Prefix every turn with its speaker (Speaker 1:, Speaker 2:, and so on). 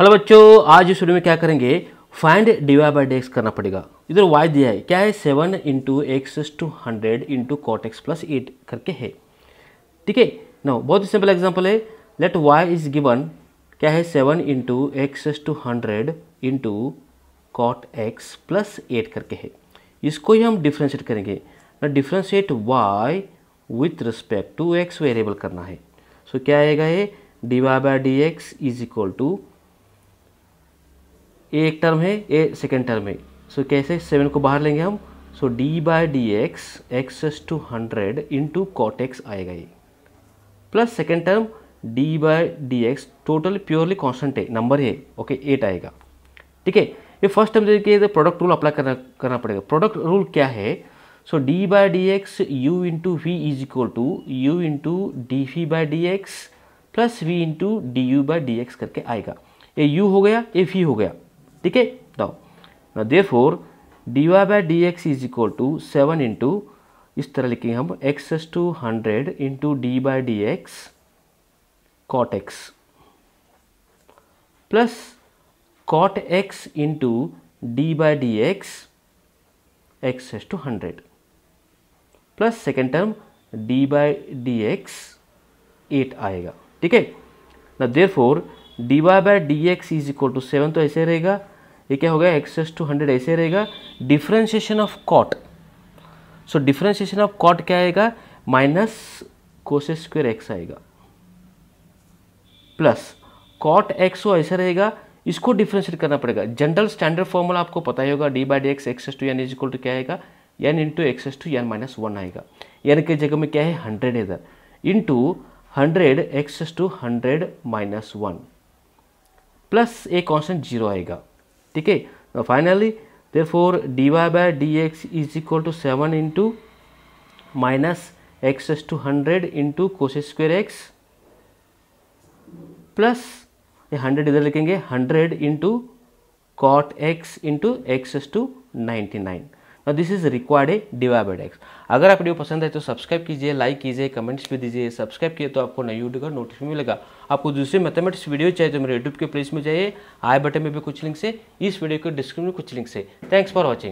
Speaker 1: hello बच्चों आज इस वीडियो में क्या करेंगे फाइंड डिवाइड बाई डेक्स करना पड़ेगा इधर वाई दिया है क्या है seven into x to hundred into cot x plus eight करके है ठीक है नो बहुत ही सिंपल एग्जांपल है लेट वाई इज गिवन क्या है seven into x to hundred into cot x plus eight करके है इसको ही हम डिफ्रेंशिएट करेंगे ना differentiate y with respect to x variable करना है सो so, क्या आएगा ये d y by d x is equal to ए एक टर्म है ए सेकेंड टर्म है सो so, कैसे सेवन को बाहर लेंगे हम so d by d x x to hundred into cot x आएगा ये plus second term d by d x total purely constant है नंबर है ओके एट आएगा ठीक है ये फर्स्ट टर्म देखिए प्रोडक्ट रूल अप्लाई करना करना पड़ेगा प्रोडक्ट रूल क्या है so d by d x u into v is equal to u into d v by d x plus v into D u by d x करके आएगा ये you हो गया ये वी हो गया ठीक है तो ना there four d y by d x is equal to seven into इस तरह लिखेंगे हम x as to hundred into d by d x cot x plus cot x into d by d x x as to hundred plus second term d by d x eight आएगा ठीक है ना there four d y by d x is equal to seven तो ऐसे रहेगा ये क्या होगा एक्स एस टू हंड्रेड ऐसे रहेगा differentiation of cot so differentiation of cot क्या आएगा माइनस कोस स्क्वेयर एक्स आएगा प्लस कॉट एक्स ऐसे ऐसा रहेगा इसको डिफ्रेंशिएट करना पड़ेगा जनरल स्टैंडर्ड फॉर्मूला आपको पता ही होगा d by d x as to n is equal to क्या आएगा n into as to n minus one आएगा एन के जगह में क्या है हंड्रेड इधर into hundred as to hundred minus one plus a constant zero आएगा ठीक है finally there four d y by d x is equal to seven into minus x as to hundred into cos square x plus ये hundred इधर लिखेंगे hundred into cot x into x as to ninety nine ना this is required a divide by x अगर आप video पसंद है तो subscribe कीजिए लाइक कीजिए कमेंट्स भी दीजिए सब्सक्राइब किए तो आपको नई वीडियो का नोटिस मिलेगा आपको दूसरे मैथमेटिक्स वीडियो चाहिए तो मेरे यूट्यूब के प्लेस में जाइए आई बटन में भी कुछ लिंक से इस वीडियो के डिस्क्रिप्शन में कुछ लिंक से थैंक्स फॉर वॉचिंग